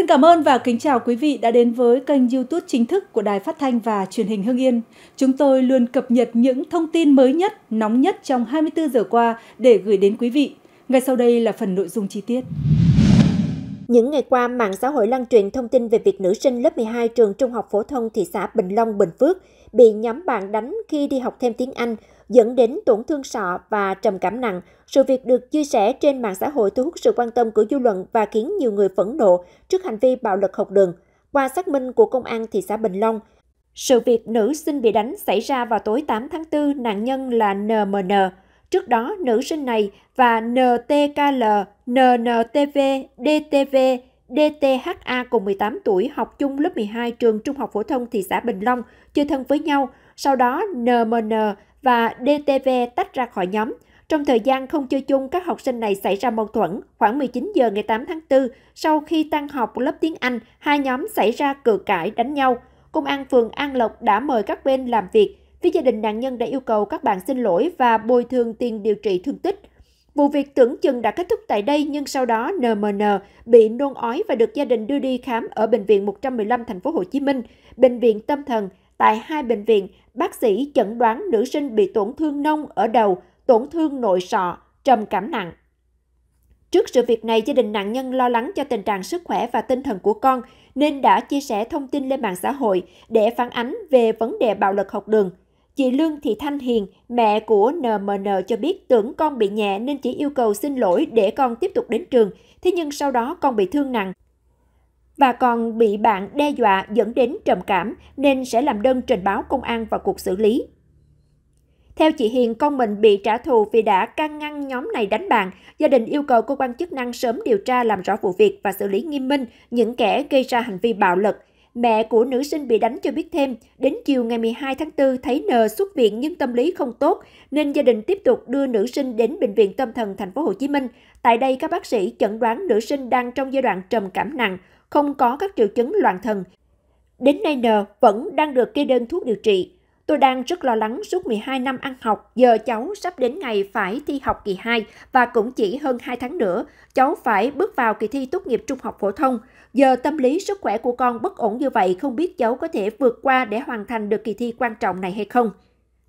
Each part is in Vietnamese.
Xin cảm ơn và kính chào quý vị đã đến với kênh YouTube chính thức của Đài Phát thanh và Truyền hình Hưng Yên. Chúng tôi luôn cập nhật những thông tin mới nhất, nóng nhất trong 24 giờ qua để gửi đến quý vị. Ngay sau đây là phần nội dung chi tiết. Những ngày qua, mạng xã hội lan truyền thông tin về việc nữ sinh lớp 12 trường Trung học phổ thông thị xã Bình Long, Bình Phước bị nhóm bạn đánh khi đi học thêm tiếng Anh, dẫn đến tổn thương sọ và trầm cảm nặng. Sự việc được chia sẻ trên mạng xã hội thu hút sự quan tâm của dư luận và khiến nhiều người phẫn nộ trước hành vi bạo lực học đường. Qua xác minh của Công an thị xã Bình Long, sự việc nữ sinh bị đánh xảy ra vào tối 8 tháng 4, nạn nhân là NMN. Trước đó, nữ sinh này và NTKL, NNTV, DTV DTHA cùng 18 tuổi học chung lớp 12 trường Trung học phổ thông thị xã Bình Long, chơi thân với nhau, sau đó NMN và DTV tách ra khỏi nhóm. Trong thời gian không chơi chung, các học sinh này xảy ra mâu thuẫn. Khoảng 19 giờ ngày 8 tháng 4, sau khi tăng học lớp tiếng Anh, hai nhóm xảy ra cự cãi đánh nhau. Công an phường An Lộc đã mời các bên làm việc. Phía gia đình nạn nhân đã yêu cầu các bạn xin lỗi và bồi thường tiền điều trị thương tích. Vụ việc tưởng chừng đã kết thúc tại đây nhưng sau đó NMN bị nôn ói và được gia đình đưa đi khám ở bệnh viện 115 thành phố Hồ Chí Minh, bệnh viện tâm thần. Tại hai bệnh viện, bác sĩ chẩn đoán nữ sinh bị tổn thương nông ở đầu, tổn thương nội sọ, trầm cảm nặng. Trước sự việc này, gia đình nạn nhân lo lắng cho tình trạng sức khỏe và tinh thần của con nên đã chia sẻ thông tin lên mạng xã hội để phản ánh về vấn đề bạo lực học đường. Chị Lương Thị Thanh Hiền, mẹ của NMN cho biết tưởng con bị nhẹ nên chỉ yêu cầu xin lỗi để con tiếp tục đến trường. Thế nhưng sau đó con bị thương nặng và còn bị bạn đe dọa dẫn đến trầm cảm nên sẽ làm đơn trình báo công an vào cuộc xử lý. Theo chị Hiền, con mình bị trả thù vì đã can ngăn nhóm này đánh bạn. Gia đình yêu cầu cơ quan chức năng sớm điều tra làm rõ vụ việc và xử lý nghiêm minh những kẻ gây ra hành vi bạo lực. Mẹ của nữ sinh bị đánh cho biết thêm, đến chiều ngày 12 tháng 4 thấy N xuất viện nhưng tâm lý không tốt nên gia đình tiếp tục đưa nữ sinh đến bệnh viện tâm thần thành phố Hồ Chí Minh. Tại đây các bác sĩ chẩn đoán nữ sinh đang trong giai đoạn trầm cảm nặng, không có các triệu chứng loạn thần. Đến nay N vẫn đang được kê đơn thuốc điều trị. Tôi đang rất lo lắng suốt 12 năm ăn học, giờ cháu sắp đến ngày phải thi học kỳ 2 và cũng chỉ hơn 2 tháng nữa, cháu phải bước vào kỳ thi tốt nghiệp trung học phổ thông. Giờ tâm lý sức khỏe của con bất ổn như vậy không biết cháu có thể vượt qua để hoàn thành được kỳ thi quan trọng này hay không.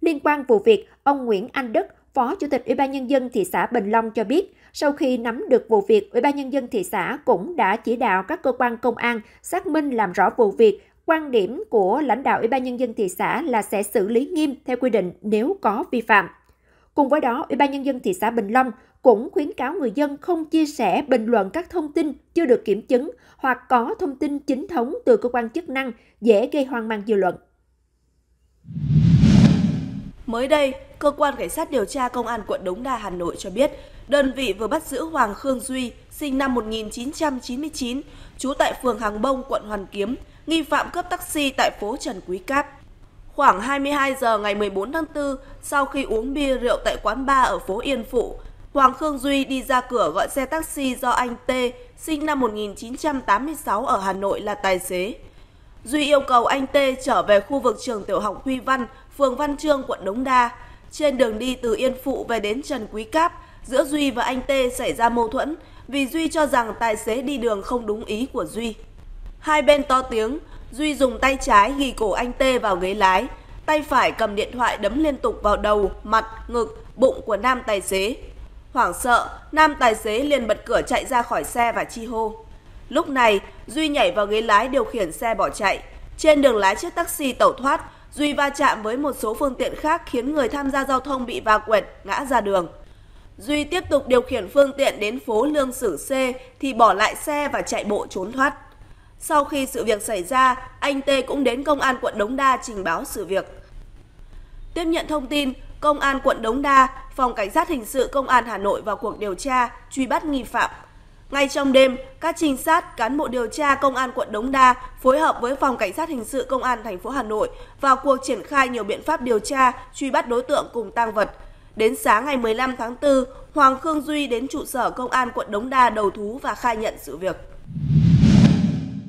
Liên quan vụ việc, ông Nguyễn Anh Đức, Phó Chủ tịch Ủy ban nhân dân thị xã Bình Long cho biết, sau khi nắm được vụ việc, Ủy ban nhân dân thị xã cũng đã chỉ đạo các cơ quan công an xác minh làm rõ vụ việc Quan điểm của lãnh đạo Ủy ban nhân dân thị xã là sẽ xử lý nghiêm theo quy định nếu có vi phạm. Cùng với đó, Ủy ban nhân dân thị xã Bình Long cũng khuyến cáo người dân không chia sẻ bình luận các thông tin chưa được kiểm chứng hoặc có thông tin chính thống từ cơ quan chức năng dễ gây hoang mang dư luận. Mới đây, cơ quan cảnh sát điều tra công an quận Đống Đa Hà Nội cho biết, đơn vị vừa bắt giữ Hoàng Khương Duy, sinh năm 1999, trú tại phường Hàng Bông, quận Hoàn Kiếm nghi phạm cướp taxi tại phố Trần Quý Cáp. Khoảng 22 giờ ngày 14 tháng 4, sau khi uống bia rượu tại quán bar ở phố Yên Phụ, Hoàng Khương Duy đi ra cửa gọi xe taxi do anh T, sinh năm 1986 ở Hà Nội là tài xế. Duy yêu cầu anh T trở về khu vực trường tiểu học Huy Văn, phường Văn Trương, quận Đống Đa. Trên đường đi từ Yên Phụ về đến Trần Quý Cáp, giữa Duy và anh T xảy ra mâu thuẫn vì Duy cho rằng tài xế đi đường không đúng ý của Duy. Hai bên to tiếng, Duy dùng tay trái ghi cổ anh Tê vào ghế lái, tay phải cầm điện thoại đấm liên tục vào đầu, mặt, ngực, bụng của nam tài xế. Hoảng sợ, nam tài xế liền bật cửa chạy ra khỏi xe và chi hô. Lúc này, Duy nhảy vào ghế lái điều khiển xe bỏ chạy. Trên đường lái chiếc taxi tẩu thoát, Duy va chạm với một số phương tiện khác khiến người tham gia giao thông bị va quẹt, ngã ra đường. Duy tiếp tục điều khiển phương tiện đến phố Lương Sử C thì bỏ lại xe và chạy bộ trốn thoát. Sau khi sự việc xảy ra, anh T cũng đến công an quận Đống Đa trình báo sự việc. Tiếp nhận thông tin, công an quận Đống Đa, phòng cảnh sát hình sự công an Hà Nội vào cuộc điều tra, truy bắt nghi phạm. Ngay trong đêm, các trinh sát, cán bộ điều tra công an quận Đống Đa phối hợp với phòng cảnh sát hình sự công an thành phố Hà Nội vào cuộc triển khai nhiều biện pháp điều tra, truy bắt đối tượng cùng tăng vật. Đến sáng ngày 15 tháng 4, Hoàng Khương Duy đến trụ sở công an quận Đống Đa đầu thú và khai nhận sự việc.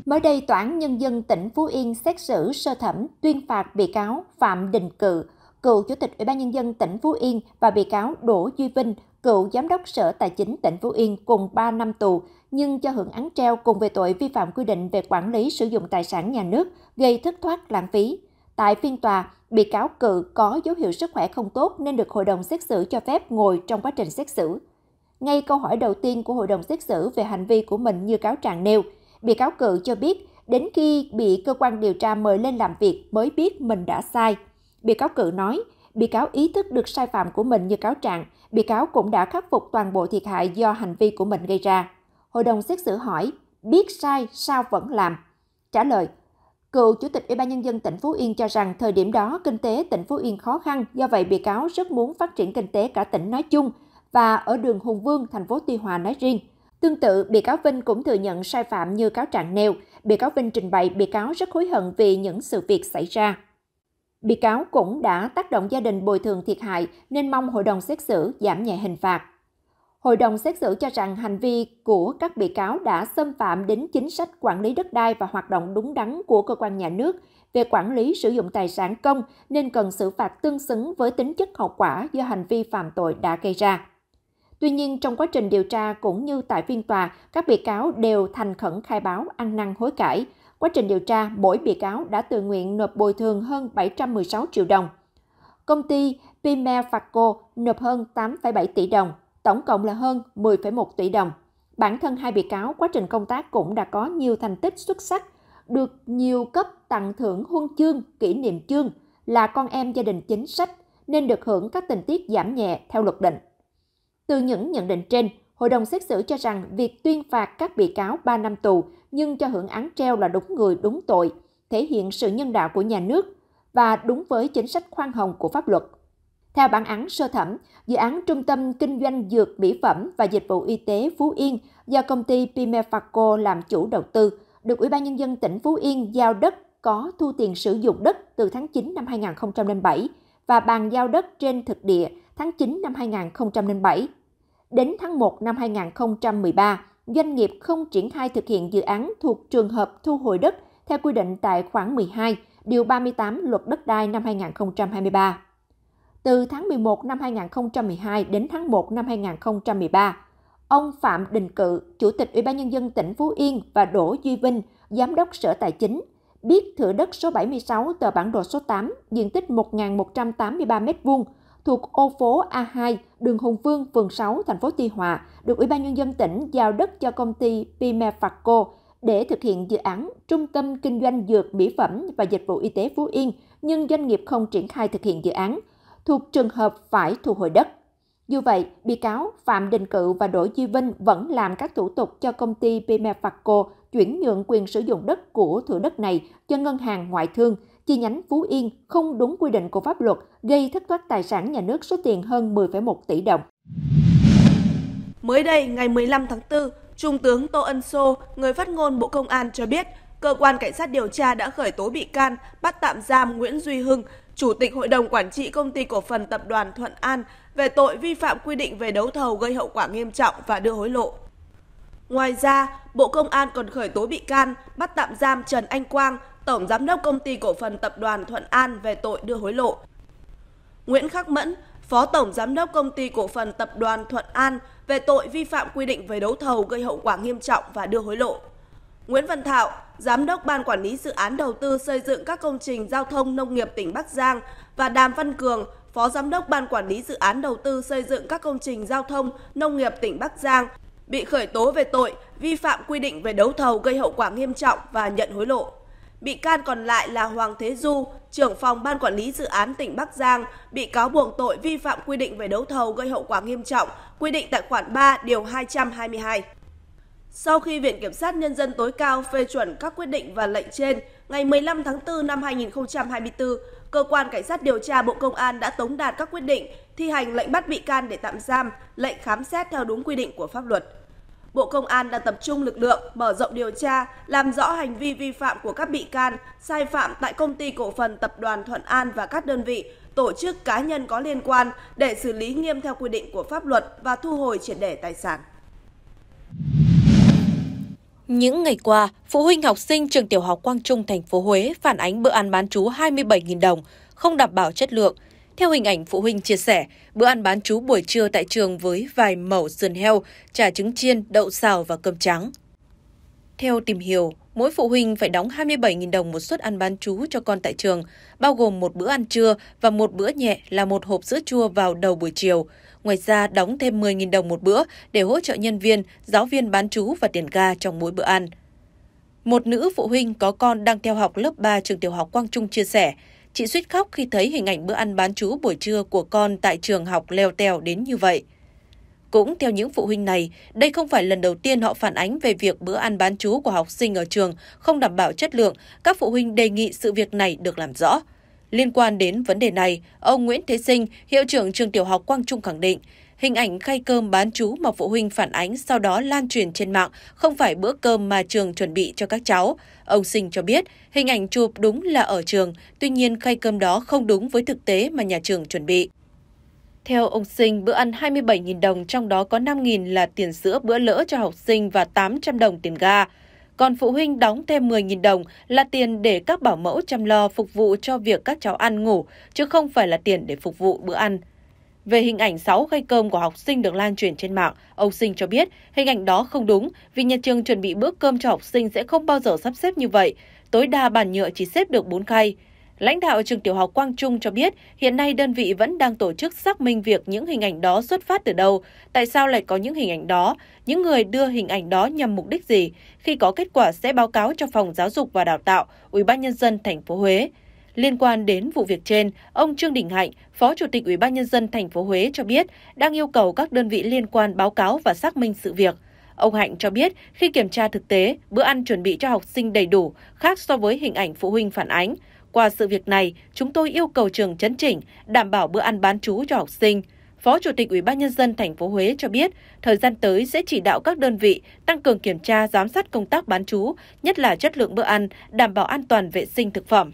Mới đây, Tòa án Nhân dân tỉnh Phú Yên xét xử sơ thẩm tuyên phạt bị cáo Phạm Đình Cự, cựu Chủ tịch Ủy ban Nhân dân tỉnh Phú Yên và bị cáo Đỗ Duy Vinh, cựu Giám đốc Sở Tài chính tỉnh Phú Yên cùng 3 năm tù, nhưng cho hưởng án treo cùng về tội vi phạm quy định về quản lý sử dụng tài sản nhà nước gây thất thoát lãng phí. Tại phiên tòa, bị cáo cự có dấu hiệu sức khỏe không tốt nên được hội đồng xét xử cho phép ngồi trong quá trình xét xử. Ngay câu hỏi đầu tiên của hội đồng xét xử về hành vi của mình như cáo trạng nêu – bị cáo cự cho biết đến khi bị cơ quan điều tra mời lên làm việc mới biết mình đã sai. Bị cáo cự nói, bị cáo ý thức được sai phạm của mình như cáo trạng, bị cáo cũng đã khắc phục toàn bộ thiệt hại do hành vi của mình gây ra. Hội đồng xét xử hỏi, biết sai sao vẫn làm? Trả lời, cựu chủ tịch Ủy ban nhân dân tỉnh Phú Yên cho rằng thời điểm đó kinh tế tỉnh Phú Yên khó khăn, do vậy bị cáo rất muốn phát triển kinh tế cả tỉnh nói chung và ở đường Hùng Vương, thành phố Tuy Hòa nói riêng. Tương tự, bị cáo Vinh cũng thừa nhận sai phạm như cáo trạng nêu. Bị cáo Vinh trình bày bị cáo rất hối hận vì những sự việc xảy ra. Bị cáo cũng đã tác động gia đình bồi thường thiệt hại nên mong hội đồng xét xử giảm nhẹ hình phạt. Hội đồng xét xử cho rằng hành vi của các bị cáo đã xâm phạm đến chính sách quản lý đất đai và hoạt động đúng đắn của cơ quan nhà nước về quản lý sử dụng tài sản công nên cần xử phạt tương xứng với tính chất hậu quả do hành vi phạm tội đã gây ra. Tuy nhiên, trong quá trình điều tra cũng như tại phiên tòa, các bị cáo đều thành khẩn khai báo ăn năn hối cải. Quá trình điều tra, mỗi bị cáo đã tự nguyện nộp bồi thường hơn 716 triệu đồng. Công ty Pimefaco nộp hơn 8,7 tỷ đồng, tổng cộng là hơn 10,1 tỷ đồng. Bản thân hai bị cáo quá trình công tác cũng đã có nhiều thành tích xuất sắc, được nhiều cấp tặng thưởng huân chương, kỷ niệm chương, là con em gia đình chính sách nên được hưởng các tình tiết giảm nhẹ theo luật định. Từ những nhận định trên, hội đồng xét xử cho rằng việc tuyên phạt các bị cáo 3 năm tù nhưng cho hưởng án treo là đúng người đúng tội, thể hiện sự nhân đạo của nhà nước và đúng với chính sách khoan hồng của pháp luật. Theo bản án sơ thẩm, dự án Trung tâm Kinh doanh Dược Mỹ Phẩm và Dịch vụ Y tế Phú Yên do công ty Pimefaco làm chủ đầu tư, được Ủy ban Nhân dân tỉnh Phú Yên giao đất có thu tiền sử dụng đất từ tháng 9 năm 2007 và bàn giao đất trên thực địa tháng 9 năm 2007. Đến tháng 1 năm 2013, doanh nghiệp không triển khai thực hiện dự án thuộc trường hợp thu hồi đất theo quy định tại khoản 12, điều 38 Luật đất đai năm 2023. Từ tháng 11 năm 2012 đến tháng 1 năm 2013, ông Phạm Đình Cự, Chủ tịch Ủy ban Nhân dân tỉnh Phú Yên và Đỗ Duy Vinh, Giám đốc Sở Tài chính, biết thửa đất số 76 tờ bản đồ số 8, diện tích 1.183m2 thuộc ô phố A2, đường Hùng Vương, phường 6, thành phố Tuy Hòa, được Ủy ban Nhân dân tỉnh giao đất cho công ty Pimefaco để thực hiện dự án Trung tâm Kinh doanh Dược, Mỹ phẩm và Dịch vụ Y tế Phú Yên, nhưng doanh nghiệp không triển khai thực hiện dự án, thuộc trường hợp phải thu hồi đất. Dù vậy, bị cáo Phạm Đình Cự và Đỗ Duy Vinh vẫn làm các thủ tục cho công ty Pimefaco chuyển nhượng quyền sử dụng đất của thửa đất này cho ngân hàng ngoại thương – chi nhánh Phú Yên không đúng quy định của pháp luật gây thất thoát tài sản nhà nước số tiền hơn 10,1 tỷ đồng. Mới đây, ngày 15 tháng 4, Trung tướng Tô Ân Sô, người phát ngôn Bộ Công an cho biết, cơ quan cảnh sát điều tra đã khởi tố bị can, bắt tạm giam Nguyễn Duy Hưng, Chủ tịch Hội đồng Quản trị Công ty Cổ phần Tập đoàn Thuận An về tội vi phạm quy định về đấu thầu gây hậu quả nghiêm trọng và đưa hối lộ. Ngoài ra, Bộ Công an còn khởi tố bị can, bắt tạm giam Trần Anh Quang, Tổng Giám đốc Công ty Cổ phần Tập đoàn Thuận An về tội đưa hối lộ. Nguyễn Khắc Mẫn, Phó Tổng Giám đốc Công ty Cổ phần Tập đoàn Thuận An về tội vi phạm quy định về đấu thầu gây hậu quả nghiêm trọng và đưa hối lộ. Nguyễn Văn Thảo, Giám đốc Ban Quản lý Dự án Đầu tư xây dựng các công trình giao thông nông nghiệp tỉnh Bắc Giang và Đàm Văn Cường, Phó Giám đốc Ban Quản lý Dự án Đầu tư xây dựng các công trình giao thông nông nghiệp tỉnh Bắc Giang bị khởi tố về tội vi phạm quy định về đấu thầu gây hậu quả nghiêm trọng và nhận hối lộ. Bị can còn lại là Hoàng Thế Du, trưởng phòng Ban Quản lý Dự án tỉnh Bắc Giang, bị cáo buộc tội vi phạm quy định về đấu thầu gây hậu quả nghiêm trọng, quy định tại khoản 3, điều 222. Sau khi Viện Kiểm sát Nhân dân tối cao phê chuẩn các quyết định và lệnh trên, ngày 15 tháng 4 năm 2024, Cơ quan Cảnh sát điều tra Bộ Công an đã tống đạt các quyết định thi hành lệnh bắt bị can để tạm giam, lệnh khám xét theo đúng quy định của pháp luật. Bộ Công an đang tập trung lực lượng mở rộng điều tra, làm rõ hành vi vi phạm của các bị can, sai phạm tại công ty cổ phần tập đoàn Thuận An và các đơn vị, tổ chức cá nhân có liên quan để xử lý nghiêm theo quy định của pháp luật và thu hồi triệt để tài sản. Những ngày qua, phụ huynh học sinh trường tiểu học Quang Trung thành phố Huế phản ánh bữa ăn bán trú 27.000 đồng không đảm bảo chất lượng, theo hình ảnh phụ huynh chia sẻ, bữa ăn bán chú buổi trưa tại trường với vài mẩu sườn heo, chả trứng chiên, đậu xào và cơm trắng. Theo tìm hiểu, mỗi phụ huynh phải đóng 27.000 đồng một suất ăn bán chú cho con tại trường, bao gồm một bữa ăn trưa và một bữa nhẹ là một hộp sữa chua vào đầu buổi chiều. Ngoài ra, đóng thêm 10.000 đồng một bữa để hỗ trợ nhân viên, giáo viên bán chú và tiền ga trong mỗi bữa ăn. Một nữ phụ huynh có con đang theo học lớp 3 trường tiểu học Quang Trung chia sẻ, Chị suýt khóc khi thấy hình ảnh bữa ăn bán chú buổi trưa của con tại trường học leo tèo đến như vậy. Cũng theo những phụ huynh này, đây không phải lần đầu tiên họ phản ánh về việc bữa ăn bán chú của học sinh ở trường không đảm bảo chất lượng, các phụ huynh đề nghị sự việc này được làm rõ. Liên quan đến vấn đề này, ông Nguyễn Thế Sinh, hiệu trưởng trường tiểu học Quang Trung khẳng định, Hình ảnh khay cơm bán chú mà phụ huynh phản ánh sau đó lan truyền trên mạng không phải bữa cơm mà trường chuẩn bị cho các cháu. Ông Sinh cho biết, hình ảnh chụp đúng là ở trường, tuy nhiên khay cơm đó không đúng với thực tế mà nhà trường chuẩn bị. Theo ông Sinh, bữa ăn 27.000 đồng, trong đó có 5.000 là tiền sữa bữa lỡ cho học sinh và 800 đồng tiền ga. Còn phụ huynh đóng thêm 10.000 đồng là tiền để các bảo mẫu chăm lo phục vụ cho việc các cháu ăn ngủ, chứ không phải là tiền để phục vụ bữa ăn. Về hình ảnh 6 khay cơm của học sinh được lan truyền trên mạng, ông Sinh cho biết hình ảnh đó không đúng vì nhà trường chuẩn bị bữa cơm cho học sinh sẽ không bao giờ sắp xếp như vậy. Tối đa bàn nhựa chỉ xếp được 4 khay. Lãnh đạo trường tiểu học Quang Trung cho biết hiện nay đơn vị vẫn đang tổ chức xác minh việc những hình ảnh đó xuất phát từ đâu, tại sao lại có những hình ảnh đó, những người đưa hình ảnh đó nhằm mục đích gì. Khi có kết quả sẽ báo cáo cho phòng giáo dục và đào tạo, Ủy ban nhân dân thành phố Huế. Liên quan đến vụ việc trên, ông Trương Đình Hạnh, Phó Chủ tịch Ủy ban nhân dân thành phố Huế cho biết đang yêu cầu các đơn vị liên quan báo cáo và xác minh sự việc. Ông Hạnh cho biết khi kiểm tra thực tế, bữa ăn chuẩn bị cho học sinh đầy đủ, khác so với hình ảnh phụ huynh phản ánh. Qua sự việc này, chúng tôi yêu cầu trường chấn chỉnh, đảm bảo bữa ăn bán chú cho học sinh. Phó Chủ tịch Ủy ban nhân dân thành phố Huế cho biết, thời gian tới sẽ chỉ đạo các đơn vị tăng cường kiểm tra giám sát công tác bán chú, nhất là chất lượng bữa ăn, đảm bảo an toàn vệ sinh thực phẩm.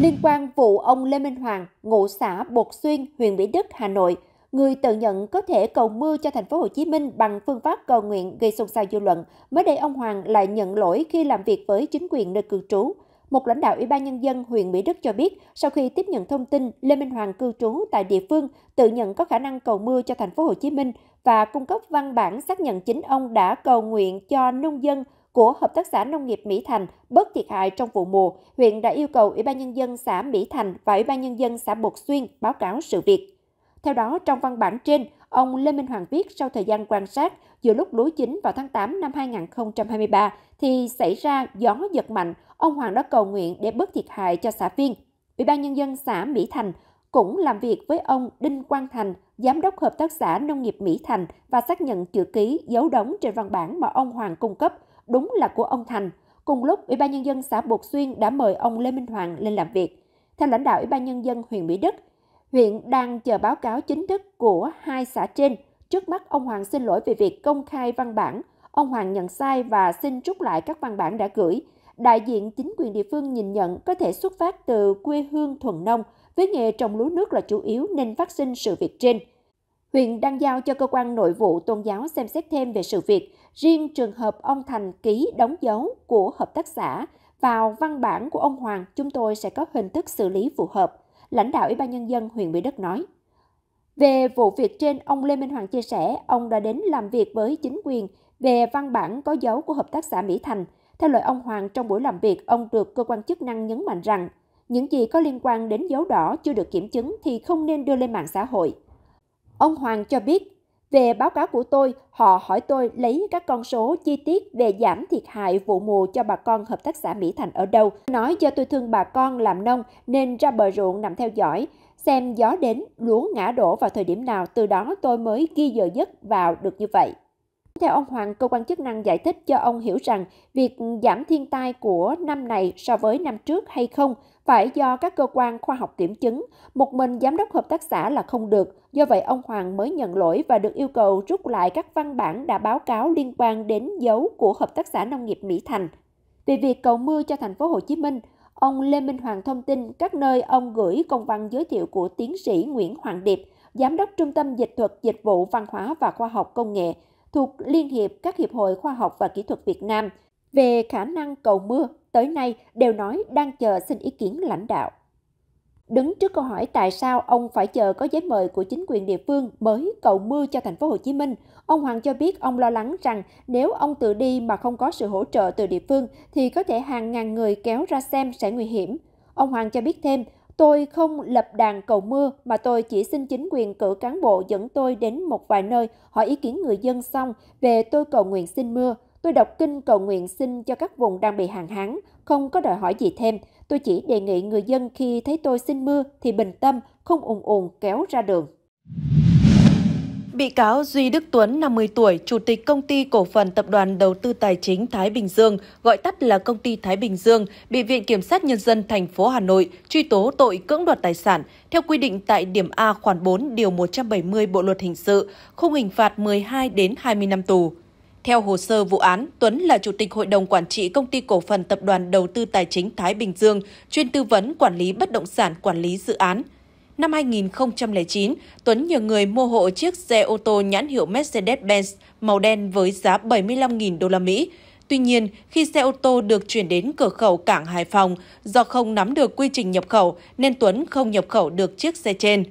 Liên quan vụ ông Lê Minh Hoàng, ngụ xã Bột Xuyên, huyện Mỹ Đức, Hà Nội, người tự nhận có thể cầu mưa cho thành phố Hồ Chí Minh bằng phương pháp cầu nguyện gây xôn xao dư luận, mới đây ông Hoàng lại nhận lỗi khi làm việc với chính quyền nơi cư trú. Một lãnh đạo Ủy ban Nhân dân huyện Mỹ Đức cho biết, sau khi tiếp nhận thông tin Lê Minh Hoàng cư trú tại địa phương tự nhận có khả năng cầu mưa cho thành phố Hồ Chí Minh và cung cấp văn bản xác nhận chính ông đã cầu nguyện cho nông dân của Hợp tác xã Nông nghiệp Mỹ Thành bớt thiệt hại trong vụ mùa, huyện đã yêu cầu Ủy ban Nhân dân xã Mỹ Thành và Ủy ban Nhân dân xã Bột Xuyên báo cáo sự việc. Theo đó, trong văn bản trên, ông Lê Minh Hoàng viết sau thời gian quan sát, giữa lúc lúa chính vào tháng 8 năm 2023 thì xảy ra gió giật mạnh, ông Hoàng đã cầu nguyện để bớt thiệt hại cho xã viên. Ủy ban Nhân dân xã Mỹ Thành cũng làm việc với ông Đinh Quang Thành, Giám đốc Hợp tác xã Nông nghiệp Mỹ Thành và xác nhận chữ ký dấu đóng trên văn bản mà ông Hoàng cung cấp – đúng là của ông Thành. Cùng lúc, Ủy ban Nhân dân xã Bột Xuyên đã mời ông Lê Minh Hoàng lên làm việc. Theo lãnh đạo Ủy ban Nhân dân huyện Mỹ Đức, huyện đang chờ báo cáo chính thức của hai xã trên. Trước mắt, ông Hoàng xin lỗi về việc công khai văn bản. Ông Hoàng nhận sai và xin rút lại các văn bản đã gửi. Đại diện chính quyền địa phương nhìn nhận có thể xuất phát từ quê hương thuần nông, với nghề trồng lúa nước là chủ yếu nên phát sinh sự việc trên huyện đang giao cho cơ quan nội vụ tôn giáo xem xét thêm về sự việc. Riêng trường hợp ông Thành ký đóng dấu của hợp tác xã vào văn bản của ông Hoàng, chúng tôi sẽ có hình thức xử lý phù hợp, lãnh đạo Ủy ban Nhân dân huyện Mỹ Đức nói. Về vụ việc trên, ông Lê Minh Hoàng chia sẻ, ông đã đến làm việc với chính quyền về văn bản có dấu của Hợp tác xã Mỹ Thành. Theo lời ông Hoàng, trong buổi làm việc, ông được cơ quan chức năng nhấn mạnh rằng những gì có liên quan đến dấu đỏ chưa được kiểm chứng thì không nên đưa lên mạng xã hội. Ông Hoàng cho biết, về báo cáo của tôi, họ hỏi tôi lấy các con số chi tiết về giảm thiệt hại vụ mùa cho bà con hợp tác xã Mỹ Thành ở đâu. Nói do tôi thương bà con làm nông nên ra bờ ruộng nằm theo dõi, xem gió đến, lúa ngã đổ vào thời điểm nào, từ đó tôi mới ghi giờ giấc vào được như vậy. Theo ông Hoàng, cơ quan chức năng giải thích cho ông hiểu rằng việc giảm thiên tai của năm này so với năm trước hay không phải do các cơ quan khoa học kiểm chứng. Một mình giám đốc hợp tác xã là không được, do vậy ông Hoàng mới nhận lỗi và được yêu cầu rút lại các văn bản đã báo cáo liên quan đến dấu của hợp tác xã nông nghiệp Mỹ Thành. Về việc cầu mưa cho thành phố Hồ Chí Minh, ông Lê Minh Hoàng thông tin các nơi ông gửi công văn giới thiệu của tiến sĩ Nguyễn Hoàng Điệp, giám đốc Trung tâm Dịch thuật Dịch vụ Văn hóa và Khoa học Công nghệ thuộc Liên hiệp các hiệp hội khoa học và kỹ thuật Việt Nam về khả năng cầu mưa tới nay đều nói đang chờ xin ý kiến lãnh đạo. Đứng trước câu hỏi tại sao ông phải chờ có giấy mời của chính quyền địa phương mới cầu mưa cho thành phố Hồ Chí Minh, ông Hoàng cho biết ông lo lắng rằng nếu ông tự đi mà không có sự hỗ trợ từ địa phương thì có thể hàng ngàn người kéo ra xem sẽ nguy hiểm. Ông Hoàng cho biết thêm, Tôi không lập đàn cầu mưa mà tôi chỉ xin chính quyền cử cán bộ dẫn tôi đến một vài nơi hỏi ý kiến người dân xong về tôi cầu nguyện xin mưa. Tôi đọc kinh cầu nguyện xin cho các vùng đang bị hạn hán, không có đòi hỏi gì thêm. Tôi chỉ đề nghị người dân khi thấy tôi xin mưa thì bình tâm, không ùn ùn kéo ra đường. Bị cáo Duy Đức Tuấn, 50 tuổi, Chủ tịch Công ty Cổ phần Tập đoàn Đầu tư Tài chính Thái Bình Dương, gọi tắt là Công ty Thái Bình Dương, bị Viện Kiểm sát Nhân dân thành phố Hà Nội truy tố tội cưỡng đoạt tài sản theo quy định tại điểm A khoản 4 điều 170 Bộ Luật Hình sự, khung hình phạt 12 đến 20 năm tù. Theo hồ sơ vụ án, Tuấn là chủ tịch hội đồng quản trị công ty cổ phần tập đoàn đầu tư tài chính Thái Bình Dương, chuyên tư vấn quản lý bất động sản, quản lý dự án. Năm 2009, Tuấn nhờ người mua hộ chiếc xe ô tô nhãn hiệu Mercedes-Benz màu đen với giá 75.000 đô la Mỹ. Tuy nhiên, khi xe ô tô được chuyển đến cửa khẩu cảng Hải Phòng, do không nắm được quy trình nhập khẩu nên Tuấn không nhập khẩu được chiếc xe trên.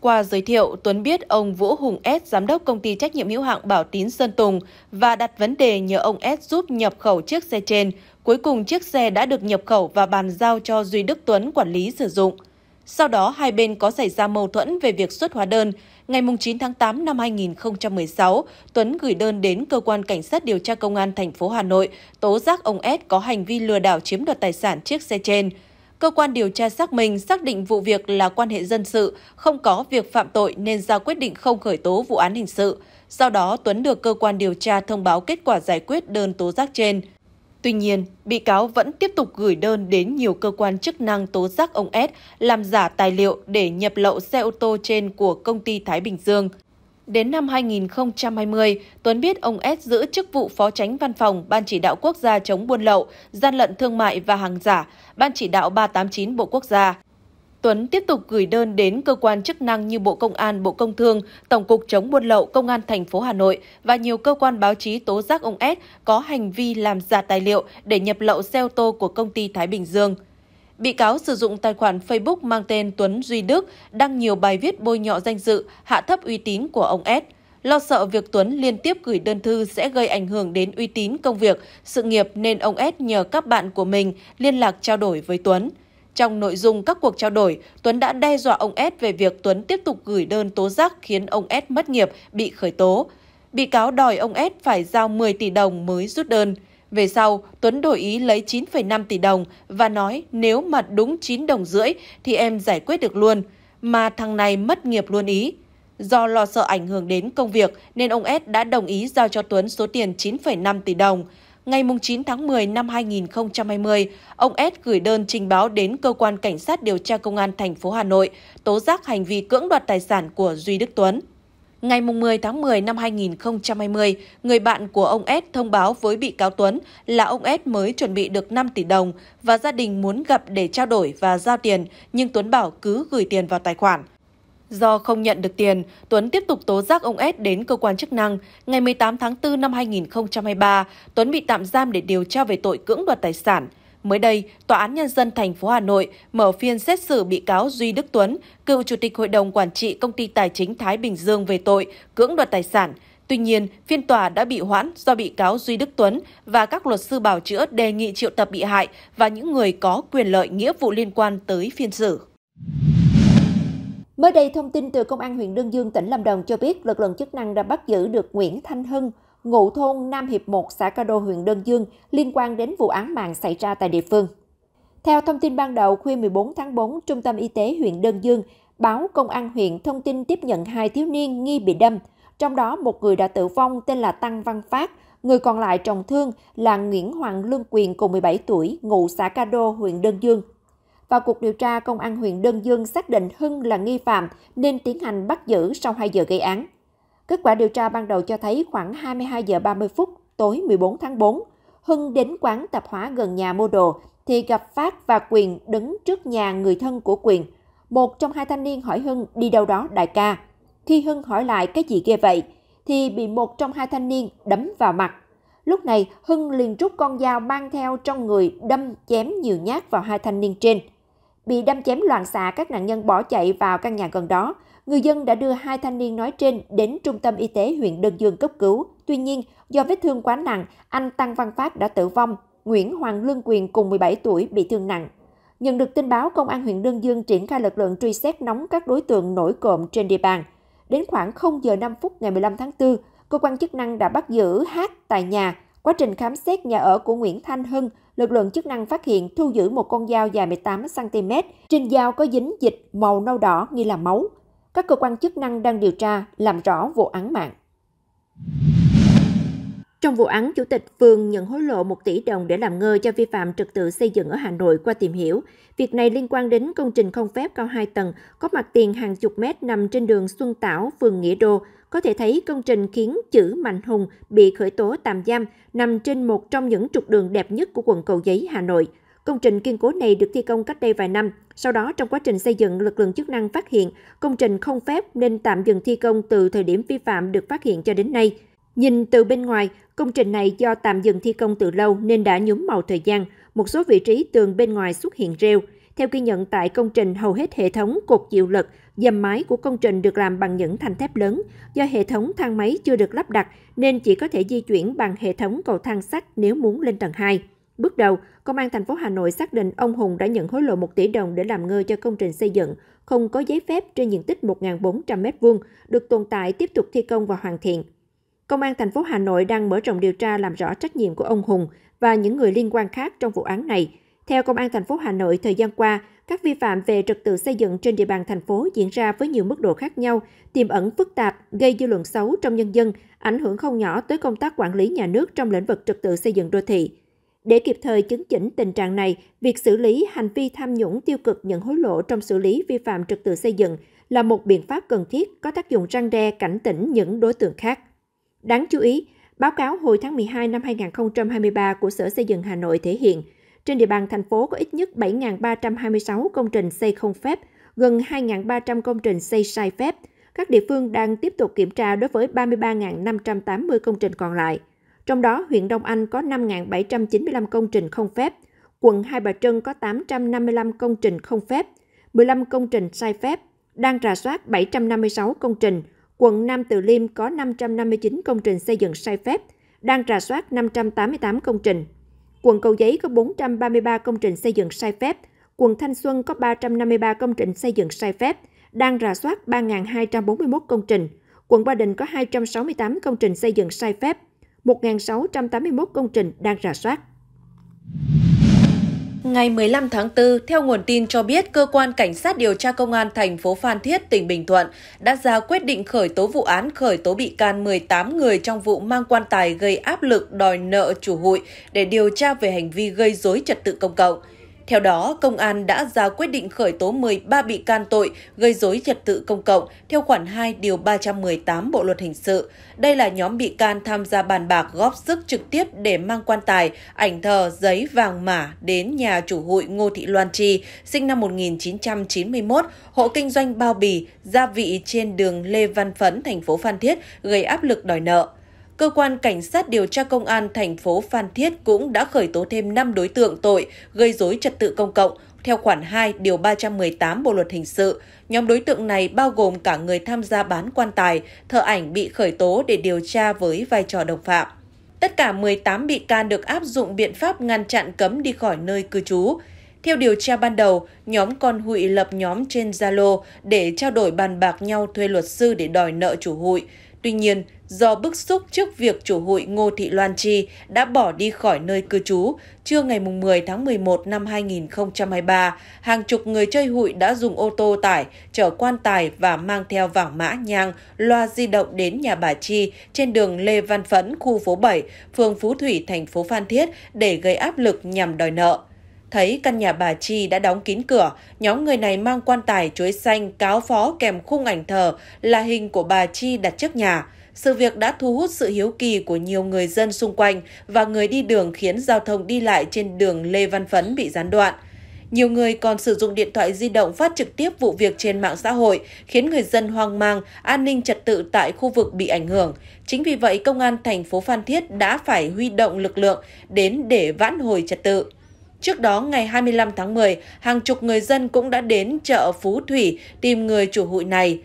Qua giới thiệu, Tuấn biết ông Vũ Hùng S, giám đốc công ty trách nhiệm hữu hạng Bảo Tín Sơn Tùng và đặt vấn đề nhờ ông S giúp nhập khẩu chiếc xe trên. Cuối cùng, chiếc xe đã được nhập khẩu và bàn giao cho Duy Đức Tuấn quản lý sử dụng. Sau đó, hai bên có xảy ra mâu thuẫn về việc xuất hóa đơn. Ngày 9 tháng 8 năm 2016, Tuấn gửi đơn đến Cơ quan Cảnh sát điều tra Công an thành phố Hà Nội tố giác ông S có hành vi lừa đảo chiếm đoạt tài sản chiếc xe trên. Cơ quan điều tra xác minh xác định vụ việc là quan hệ dân sự, không có việc phạm tội nên ra quyết định không khởi tố vụ án hình sự. Sau đó, Tuấn được cơ quan điều tra thông báo kết quả giải quyết đơn tố giác trên. Tuy nhiên, bị cáo vẫn tiếp tục gửi đơn đến nhiều cơ quan chức năng tố giác ông S làm giả tài liệu để nhập lậu xe ô tô trên của công ty Thái Bình Dương. Đến năm 2020, Tuấn biết ông S giữ chức vụ Phó Tránh Văn phòng Ban Chỉ đạo Quốc gia chống buôn lậu, gian lận thương mại và hàng giả, Ban Chỉ đạo 389 Bộ Quốc gia. Tuấn tiếp tục gửi đơn đến cơ quan chức năng như Bộ Công an, Bộ Công Thương, Tổng cục chống buôn lậu, Công an thành phố Hà Nội và nhiều cơ quan báo chí tố giác ông S có hành vi làm giả tài liệu để nhập lậu xe ô tô của công ty Thái Bình Dương. Bị cáo sử dụng tài khoản Facebook mang tên Tuấn Duy Đức đăng nhiều bài viết bôi nhọ danh dự, hạ thấp uy tín của ông S lo sợ việc Tuấn liên tiếp gửi đơn thư sẽ gây ảnh hưởng đến uy tín công việc, sự nghiệp nên ông S nhờ các bạn của mình liên lạc trao đổi với Tuấn. Trong nội dung các cuộc trao đổi, Tuấn đã đe dọa ông S về việc Tuấn tiếp tục gửi đơn tố giác khiến ông S mất nghiệp, bị khởi tố. Bị cáo đòi ông S phải giao 10 tỷ đồng mới rút đơn. Về sau, Tuấn đổi ý lấy 9,5 tỷ đồng và nói nếu mà đúng 9 đồng rưỡi thì em giải quyết được luôn, mà thằng này mất nghiệp luôn ý. Do lo sợ ảnh hưởng đến công việc nên ông S đã đồng ý giao cho Tuấn số tiền 9,5 tỷ đồng ngày 9 tháng 10 năm 2020, ông S gửi đơn trình báo đến cơ quan cảnh sát điều tra công an thành phố Hà Nội tố giác hành vi cưỡng đoạt tài sản của Duy Đức Tuấn. Ngày 10 tháng 10 năm 2020, người bạn của ông S thông báo với bị cáo Tuấn là ông S mới chuẩn bị được 5 tỷ đồng và gia đình muốn gặp để trao đổi và giao tiền, nhưng Tuấn bảo cứ gửi tiền vào tài khoản. Do không nhận được tiền, Tuấn tiếp tục tố giác ông S đến cơ quan chức năng. Ngày 18 tháng 4 năm 2023, Tuấn bị tạm giam để điều tra về tội cưỡng đoạt tài sản. Mới đây, Tòa án Nhân dân thành phố Hà Nội mở phiên xét xử bị cáo Duy Đức Tuấn, cựu Chủ tịch Hội đồng Quản trị Công ty Tài chính Thái Bình Dương về tội cưỡng đoạt tài sản. Tuy nhiên, phiên tòa đã bị hoãn do bị cáo Duy Đức Tuấn và các luật sư bảo chữa đề nghị triệu tập bị hại và những người có quyền lợi nghĩa vụ liên quan tới phiên xử. Mới đây, thông tin từ Công an huyện Đơn Dương, tỉnh Lâm Đồng cho biết lực lượng chức năng đã bắt giữ được Nguyễn Thanh Hưng, ngụ thôn Nam Hiệp 1, xã Ca Đô, huyện Đơn Dương, liên quan đến vụ án mạng xảy ra tại địa phương. Theo thông tin ban đầu, khuya 14 tháng 4, Trung tâm Y tế huyện Đơn Dương báo Công an huyện thông tin tiếp nhận hai thiếu niên nghi bị đâm, trong đó một người đã tử vong tên là Tăng Văn Phát, người còn lại trọng thương là Nguyễn Hoàng Lương Quyền cùng 17 tuổi, ngụ xã Ca Đô, huyện Đơn Dương và cuộc điều tra Công an huyện Đơn Dương xác định Hưng là nghi phạm nên tiến hành bắt giữ sau 2 giờ gây án. Kết quả điều tra ban đầu cho thấy khoảng 22 giờ 30 phút tối 14 tháng 4, Hưng đến quán tạp hóa gần nhà mua đồ thì gặp Phát và Quyền đứng trước nhà người thân của Quyền. Một trong hai thanh niên hỏi Hưng đi đâu đó đại ca. Khi Hưng hỏi lại cái gì ghê vậy, thì bị một trong hai thanh niên đấm vào mặt. Lúc này, Hưng liền rút con dao mang theo trong người đâm chém nhiều nhát vào hai thanh niên trên. Bị đâm chém loạn xạ, các nạn nhân bỏ chạy vào căn nhà gần đó. Người dân đã đưa hai thanh niên nói trên đến trung tâm y tế huyện Đơn Dương cấp cứu. Tuy nhiên, do vết thương quá nặng, anh Tăng Văn Phát đã tử vong. Nguyễn Hoàng Lương Quyền cùng 17 tuổi bị thương nặng. Nhận được tin báo, Công an huyện Đơn Dương triển khai lực lượng truy xét nóng các đối tượng nổi cộm trên địa bàn. Đến khoảng 0 giờ 5 phút ngày 15 tháng 4, cơ quan chức năng đã bắt giữ Hát tại nhà. Quá trình khám xét nhà ở của Nguyễn Thanh Hưng, lực lượng chức năng phát hiện thu giữ một con dao dài 18cm, trên dao có dính dịch màu nâu đỏ nghi là máu. Các cơ quan chức năng đang điều tra, làm rõ vụ án mạng. Trong vụ án, Chủ tịch Phương nhận hối lộ 1 tỷ đồng để làm ngơ cho vi phạm trật tự xây dựng ở Hà Nội qua tìm hiểu. Việc này liên quan đến công trình không phép cao 2 tầng, có mặt tiền hàng chục mét nằm trên đường Xuân Tảo, phường Nghĩa Đô, có thể thấy công trình khiến chữ Mạnh Hùng bị khởi tố tạm giam nằm trên một trong những trục đường đẹp nhất của quận Cầu Giấy, Hà Nội. Công trình kiên cố này được thi công cách đây vài năm. Sau đó, trong quá trình xây dựng, lực lượng chức năng phát hiện công trình không phép nên tạm dừng thi công từ thời điểm vi phạm được phát hiện cho đến nay. Nhìn từ bên ngoài, công trình này do tạm dừng thi công từ lâu nên đã nhuốm màu thời gian. Một số vị trí tường bên ngoài xuất hiện rêu. Theo ghi nhận tại công trình, hầu hết hệ thống cột chịu lực, Dầm mái của công trình được làm bằng những thanh thép lớn. Do hệ thống thang máy chưa được lắp đặt nên chỉ có thể di chuyển bằng hệ thống cầu thang sắt nếu muốn lên tầng 2. Bước đầu, Công an thành phố Hà Nội xác định ông Hùng đã nhận hối lộ 1 tỷ đồng để làm ngơ cho công trình xây dựng, không có giấy phép trên diện tích 1.400m2, được tồn tại tiếp tục thi công và hoàn thiện. Công an thành phố Hà Nội đang mở rộng điều tra làm rõ trách nhiệm của ông Hùng và những người liên quan khác trong vụ án này. Theo Công an thành phố Hà Nội thời gian qua, các vi phạm về trật tự xây dựng trên địa bàn thành phố diễn ra với nhiều mức độ khác nhau, tiềm ẩn phức tạp, gây dư luận xấu trong nhân dân, ảnh hưởng không nhỏ tới công tác quản lý nhà nước trong lĩnh vực trật tự xây dựng đô thị. Để kịp thời chứng chỉnh tình trạng này, việc xử lý hành vi tham nhũng tiêu cực nhận hối lộ trong xử lý vi phạm trật tự xây dựng là một biện pháp cần thiết có tác dụng răng đe cảnh tỉnh những đối tượng khác. Đáng chú ý, báo cáo hồi tháng 12 năm 2023 của Sở Xây dựng Hà Nội thể hiện – trên địa bàn thành phố có ít nhất 7.326 công trình xây không phép, gần 2.300 công trình xây sai phép. Các địa phương đang tiếp tục kiểm tra đối với 33.580 công trình còn lại. Trong đó, huyện Đông Anh có 5.795 công trình không phép, quận Hai Bà Trưng có 855 công trình không phép, 15 công trình sai phép, đang rà soát 756 công trình, quận Nam Từ Liêm có 559 công trình xây dựng sai phép, đang rà soát 588 công trình quận Cầu Giấy có 433 công trình xây dựng sai phép, quận Thanh Xuân có 353 công trình xây dựng sai phép, đang rà soát 3.241 công trình, quận Ba Đình có 268 công trình xây dựng sai phép, 1.681 công trình đang rà soát. Ngày 15 tháng 4, theo nguồn tin cho biết, cơ quan cảnh sát điều tra công an thành phố Phan Thiết, tỉnh Bình Thuận đã ra quyết định khởi tố vụ án khởi tố bị can 18 người trong vụ mang quan tài gây áp lực đòi nợ chủ hụi để điều tra về hành vi gây rối trật tự công cộng. Theo đó, công an đã ra quyết định khởi tố 13 bị can tội gây dối trật tự công cộng theo khoản 2 điều 318 Bộ luật hình sự. Đây là nhóm bị can tham gia bàn bạc góp sức trực tiếp để mang quan tài, ảnh thờ, giấy vàng mã đến nhà chủ hội Ngô Thị Loan Chi, sinh năm 1991, hộ kinh doanh bao bì, gia vị trên đường Lê Văn Phấn, thành phố Phan Thiết gây áp lực đòi nợ cơ quan cảnh sát điều tra công an thành phố Phan Thiết cũng đã khởi tố thêm 5 đối tượng tội gây dối trật tự công cộng theo khoản 2 điều 318 Bộ luật hình sự. Nhóm đối tượng này bao gồm cả người tham gia bán quan tài, thợ ảnh bị khởi tố để điều tra với vai trò đồng phạm. Tất cả 18 bị can được áp dụng biện pháp ngăn chặn cấm đi khỏi nơi cư trú. Theo điều tra ban đầu, nhóm con hụi lập nhóm trên Zalo để trao đổi bàn bạc nhau thuê luật sư để đòi nợ chủ hụi. Tuy nhiên, do bức xúc trước việc chủ hội Ngô Thị Loan Chi đã bỏ đi khỏi nơi cư trú, trưa ngày 10 tháng 11 năm 2023, hàng chục người chơi hụi đã dùng ô tô tải, chở quan tài và mang theo vàng mã nhang, loa di động đến nhà bà Chi trên đường Lê Văn Phấn, khu phố 7, phường Phú Thủy, thành phố Phan Thiết để gây áp lực nhằm đòi nợ thấy căn nhà bà Chi đã đóng kín cửa, nhóm người này mang quan tài chuối xanh cáo phó kèm khung ảnh thờ là hình của bà Chi đặt trước nhà. Sự việc đã thu hút sự hiếu kỳ của nhiều người dân xung quanh và người đi đường khiến giao thông đi lại trên đường Lê Văn Phấn bị gián đoạn. Nhiều người còn sử dụng điện thoại di động phát trực tiếp vụ việc trên mạng xã hội, khiến người dân hoang mang, an ninh trật tự tại khu vực bị ảnh hưởng. Chính vì vậy, Công an thành phố Phan Thiết đã phải huy động lực lượng đến để vãn hồi trật tự. Trước đó, ngày 25 tháng 10, hàng chục người dân cũng đã đến chợ Phú Thủy tìm người chủ hụi này.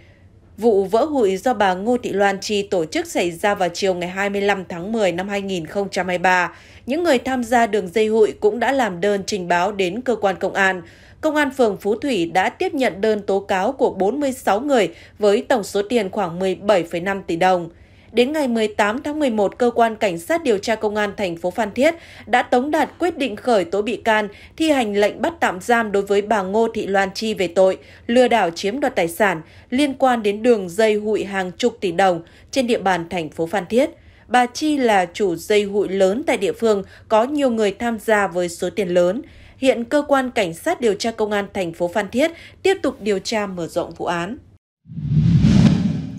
Vụ vỡ hụi do bà Ngô Thị Loan Chi tổ chức xảy ra vào chiều ngày 25 tháng 10 năm 2023. Những người tham gia đường dây hụi cũng đã làm đơn trình báo đến cơ quan công an. Công an phường Phú Thủy đã tiếp nhận đơn tố cáo của 46 người với tổng số tiền khoảng 17,5 tỷ đồng. Đến ngày 18 tháng 11, cơ quan cảnh sát điều tra công an thành phố Phan Thiết đã tống đạt quyết định khởi tố bị can, thi hành lệnh bắt tạm giam đối với bà Ngô Thị Loan Chi về tội lừa đảo chiếm đoạt tài sản liên quan đến đường dây hụi hàng chục tỷ đồng trên địa bàn thành phố Phan Thiết. Bà Chi là chủ dây hụi lớn tại địa phương có nhiều người tham gia với số tiền lớn. Hiện cơ quan cảnh sát điều tra công an thành phố Phan Thiết tiếp tục điều tra mở rộng vụ án.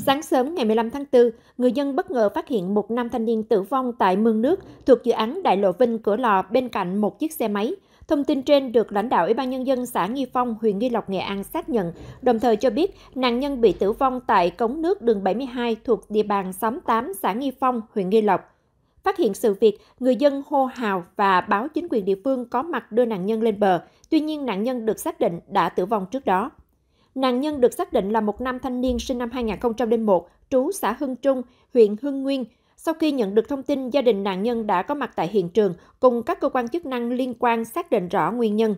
Sáng sớm ngày 15 tháng 4, người dân bất ngờ phát hiện một nam thanh niên tử vong tại mương nước thuộc dự án Đại lộ Vinh Cửa Lò bên cạnh một chiếc xe máy. Thông tin trên được lãnh đạo Ủy ban Nhân dân xã Nghi Phong, huyện Nghi Lộc, Nghệ An xác nhận, đồng thời cho biết nạn nhân bị tử vong tại cống nước đường 72 thuộc địa bàn xóm 8 xã Nghi Phong, huyện Nghi Lộc. Phát hiện sự việc, người dân hô hào và báo chính quyền địa phương có mặt đưa nạn nhân lên bờ. Tuy nhiên, nạn nhân được xác định đã tử vong trước đó. Nạn nhân được xác định là một nam thanh niên sinh năm 2001, trú xã Hưng Trung, huyện Hưng Nguyên. Sau khi nhận được thông tin, gia đình nạn nhân đã có mặt tại hiện trường cùng các cơ quan chức năng liên quan xác định rõ nguyên nhân.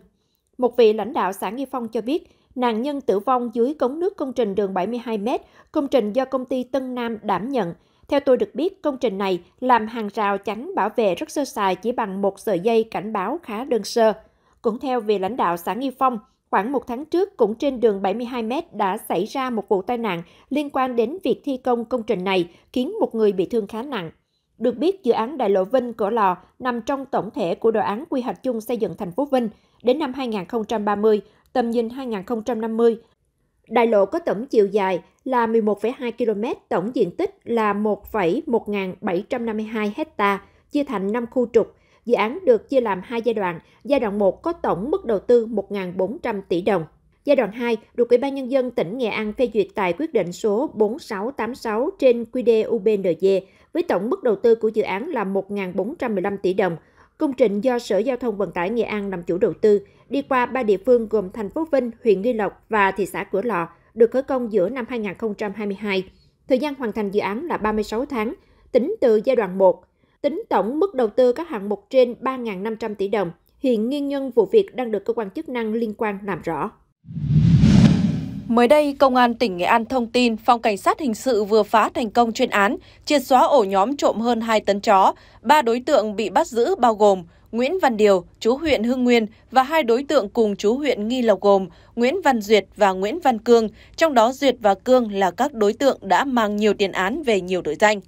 Một vị lãnh đạo xã Nghi Phong cho biết, nạn nhân tử vong dưới cống nước công trình đường 72m, công trình do công ty Tân Nam đảm nhận. Theo tôi được biết, công trình này làm hàng rào chắn bảo vệ rất sơ sài chỉ bằng một sợi dây cảnh báo khá đơn sơ. Cũng theo vị lãnh đạo xã Nghi Phong, Khoảng một tháng trước, cũng trên đường 72m đã xảy ra một vụ tai nạn liên quan đến việc thi công công trình này, khiến một người bị thương khá nặng. Được biết, dự án Đại lộ Vinh Cửa Lò nằm trong tổng thể của đồ án quy hoạch chung xây dựng thành phố Vinh đến năm 2030, tầm nhìn 2050. Đại lộ có tổng chiều dài là 11,2 km, tổng diện tích là 1,1752 hecta, chia thành 5 khu trục, Dự án được chia làm hai giai đoạn. Giai đoạn 1 có tổng mức đầu tư 1.400 tỷ đồng. Giai đoạn 2 được Ủy ban Nhân dân tỉnh Nghệ An phê duyệt tại quyết định số 4686 trên QD UBND với tổng mức đầu tư của dự án là 1.415 tỷ đồng. Công trình do Sở Giao thông Vận tải Nghệ An làm chủ đầu tư, đi qua ba địa phương gồm thành phố Vinh, huyện Nghi Lộc và thị xã Cửa Lò, được khởi công giữa năm 2022. Thời gian hoàn thành dự án là 36 tháng, tính từ giai đoạn 1 Tính tổng mức đầu tư các hạng mục trên 3.500 tỷ đồng. Hiện nguyên nhân vụ việc đang được cơ quan chức năng liên quan làm rõ. Mới đây, Công an tỉnh Nghệ An thông tin Phòng Cảnh sát Hình sự vừa phá thành công chuyên án, triệt xóa ổ nhóm trộm hơn 2 tấn chó. Ba đối tượng bị bắt giữ bao gồm Nguyễn Văn Điều, chú huyện Hưng Nguyên và hai đối tượng cùng chú huyện Nghi Lộc gồm Nguyễn Văn Duyệt và Nguyễn Văn Cương, trong đó Duyệt và Cương là các đối tượng đã mang nhiều tiền án về nhiều tội danh.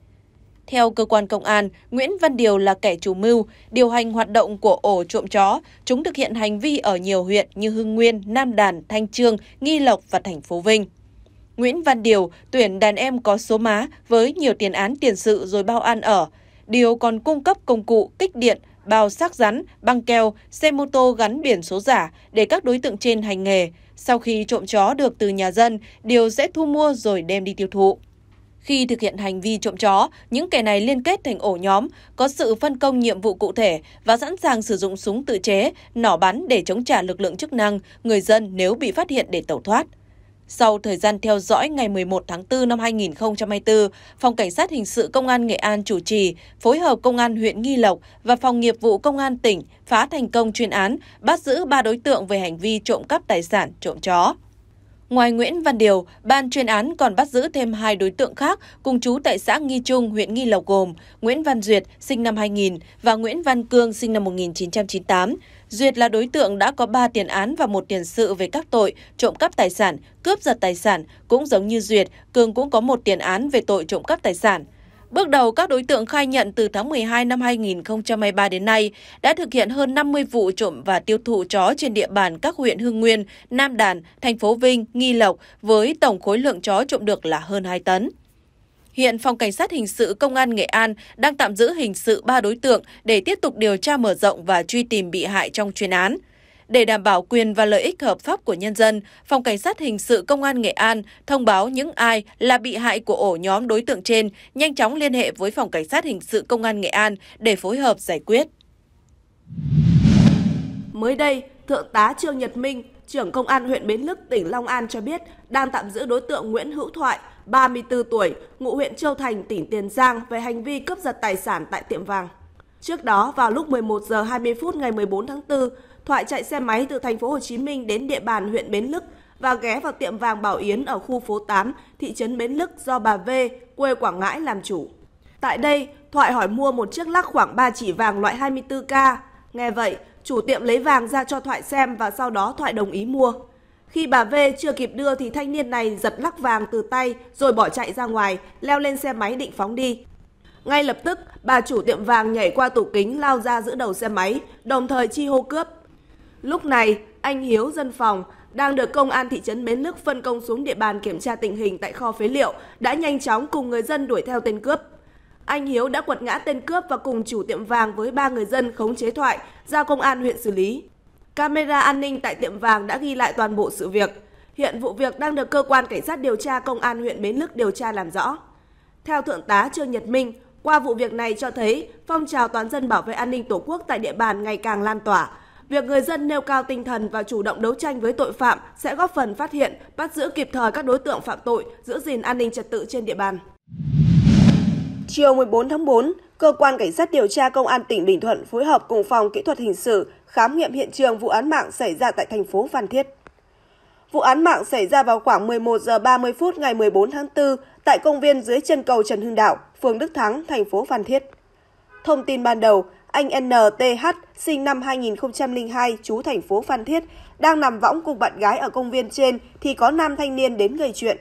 Theo cơ quan công an, Nguyễn Văn Điều là kẻ chủ mưu, điều hành hoạt động của ổ trộm chó. Chúng thực hiện hành vi ở nhiều huyện như Hưng Nguyên, Nam Đàn, Thanh Trương, Nghi Lộc và thành phố Vinh. Nguyễn Văn Điều tuyển đàn em có số má với nhiều tiền án tiền sự rồi bao ăn ở. Điều còn cung cấp công cụ, kích điện, bao xác rắn, băng keo, xe mô tô gắn biển số giả để các đối tượng trên hành nghề. Sau khi trộm chó được từ nhà dân, Điều sẽ thu mua rồi đem đi tiêu thụ. Khi thực hiện hành vi trộm chó, những kẻ này liên kết thành ổ nhóm, có sự phân công nhiệm vụ cụ thể và sẵn sàng sử dụng súng tự chế, nỏ bắn để chống trả lực lượng chức năng, người dân nếu bị phát hiện để tẩu thoát. Sau thời gian theo dõi ngày 11 tháng 4 năm 2024, Phòng Cảnh sát Hình sự Công an Nghệ An chủ trì, phối hợp Công an huyện Nghi Lộc và Phòng nghiệp vụ Công an tỉnh phá thành công chuyên án, bắt giữ 3 đối tượng về hành vi trộm cắp tài sản, trộm chó. Ngoài Nguyễn Văn Điều, ban chuyên án còn bắt giữ thêm hai đối tượng khác cùng chú tại xã Nghi Trung, huyện Nghi Lộc gồm Nguyễn Văn Duyệt, sinh năm 2000 và Nguyễn Văn Cương, sinh năm 1998. Duyệt là đối tượng đã có 3 tiền án và một tiền sự về các tội trộm cắp tài sản, cướp giật tài sản, cũng giống như Duyệt, Cương cũng có một tiền án về tội trộm cắp tài sản. Bước đầu, các đối tượng khai nhận từ tháng 12 năm 2023 đến nay đã thực hiện hơn 50 vụ trộm và tiêu thụ chó trên địa bàn các huyện Hương Nguyên, Nam Đàn, thành phố Vinh, Nghi Lộc với tổng khối lượng chó trộm được là hơn 2 tấn. Hiện Phòng Cảnh sát Hình sự Công an Nghệ An đang tạm giữ hình sự 3 đối tượng để tiếp tục điều tra mở rộng và truy tìm bị hại trong chuyên án. Để đảm bảo quyền và lợi ích hợp pháp của nhân dân, Phòng Cảnh sát Hình sự Công an Nghệ An thông báo những ai là bị hại của ổ nhóm đối tượng trên nhanh chóng liên hệ với Phòng Cảnh sát Hình sự Công an Nghệ An để phối hợp giải quyết. Mới đây, Thượng tá Trương Nhật Minh, trưởng Công an huyện Bến Lức, tỉnh Long An cho biết đang tạm giữ đối tượng Nguyễn Hữu Thoại, 34 tuổi, ngụ huyện Châu Thành, tỉnh Tiền Giang về hành vi cướp giật tài sản tại tiệm vàng. Trước đó, vào lúc 11 giờ 20 phút ngày 14 tháng 4, Thoại chạy xe máy từ thành phố Hồ Chí Minh đến địa bàn huyện Bến Lức và ghé vào tiệm vàng Bảo Yến ở khu phố 8, thị trấn Bến Lức do bà V, quê Quảng Ngãi làm chủ. Tại đây, Thoại hỏi mua một chiếc lắc khoảng 3 chỉ vàng loại 24K. Nghe vậy, chủ tiệm lấy vàng ra cho Thoại xem và sau đó Thoại đồng ý mua. Khi bà V chưa kịp đưa thì thanh niên này giật lắc vàng từ tay rồi bỏ chạy ra ngoài, leo lên xe máy định phóng đi. Ngay lập tức, bà chủ tiệm vàng nhảy qua tủ kính lao ra giữ đầu xe máy, đồng thời chi hô cướp. Lúc này, anh Hiếu dân phòng đang được công an thị trấn Bến Lức phân công xuống địa bàn kiểm tra tình hình tại kho phế liệu đã nhanh chóng cùng người dân đuổi theo tên cướp. Anh Hiếu đã quật ngã tên cướp và cùng chủ tiệm vàng với ba người dân khống chế thoại giao công an huyện xử lý. Camera an ninh tại tiệm vàng đã ghi lại toàn bộ sự việc. Hiện vụ việc đang được cơ quan cảnh sát điều tra công an huyện Bến Lức điều tra làm rõ. Theo Thượng tá Trương Nhật Minh, qua vụ việc này cho thấy phong trào toàn dân bảo vệ an ninh Tổ quốc tại địa bàn ngày càng lan tỏa, Việc người dân nêu cao tinh thần và chủ động đấu tranh với tội phạm sẽ góp phần phát hiện, bắt giữ kịp thời các đối tượng phạm tội, giữ gìn an ninh trật tự trên địa bàn. Chiều 14 tháng 4, cơ quan cảnh sát điều tra công an tỉnh Bình Thuận phối hợp cùng phòng kỹ thuật hình sự khám nghiệm hiện trường vụ án mạng xảy ra tại thành phố Phan Thiết. Vụ án mạng xảy ra vào khoảng 11 giờ 30 phút ngày 14 tháng 4 tại công viên dưới chân cầu Trần Hưng Đạo, phường Đức Thắng, thành phố Phan Thiết. Thông tin ban đầu, anh NTH, sinh năm 2002, trú thành phố Phan Thiết, đang nằm võng cùng bạn gái ở công viên trên thì có nam thanh niên đến gây chuyện.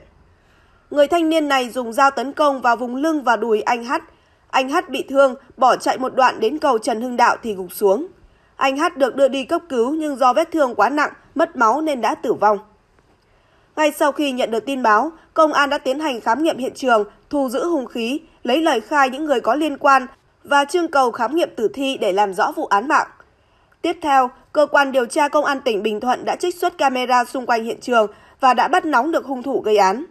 Người thanh niên này dùng dao tấn công vào vùng lưng và đùi anh H. Anh H bị thương, bỏ chạy một đoạn đến cầu Trần Hưng Đạo thì gục xuống. Anh H được đưa đi cấp cứu nhưng do vết thương quá nặng, mất máu nên đã tử vong. Ngay sau khi nhận được tin báo, công an đã tiến hành khám nghiệm hiện trường, thu giữ hung khí, lấy lời khai những người có liên quan và trưng cầu khám nghiệm tử thi để làm rõ vụ án mạng. Tiếp theo, cơ quan điều tra công an tỉnh Bình Thuận đã trích xuất camera xung quanh hiện trường và đã bắt nóng được hung thủ gây án.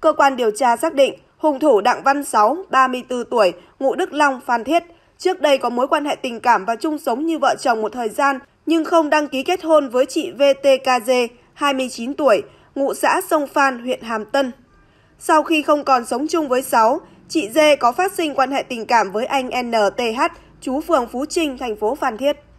Cơ quan điều tra xác định hung thủ Đặng Văn Sáu, 34 tuổi, ngụ Đức Long, Phan Thiết, trước đây có mối quan hệ tình cảm và chung sống như vợ chồng một thời gian nhưng không đăng ký kết hôn với chị VTKG, 29 tuổi, ngụ xã Sông Phan, huyện Hàm Tân. Sau khi không còn sống chung với Sáu, chị D có phát sinh quan hệ tình cảm với anh NTH, chú phường Phú Trinh, thành phố Phan Thiết.